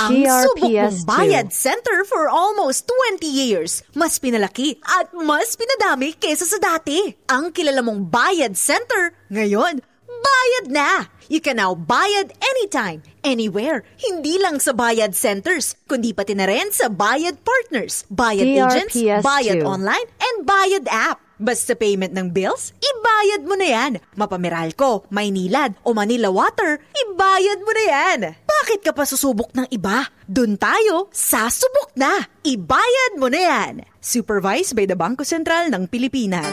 Ang Bayad Center for almost 20 years. Mas pinalaki at mas pinadami kesa sa dati. Ang kilala mong Bayad Center ngayon, bayad na! You can now bayad anytime, anywhere. Hindi lang sa bayad centers, kundi pati na rin sa bayad partners, bayad DRPS agents, bayad online, and bayad app. Basta payment ng bills, ibayad mo na yan. Mapameralco, Maynilad, o Manila Water, ibayad mo na yan. Bakit ka pa susubok ng iba? Doon tayo, sasubok na! Ibayad mo na yan! Supervised by the Bangko Sentral ng Pilipinas.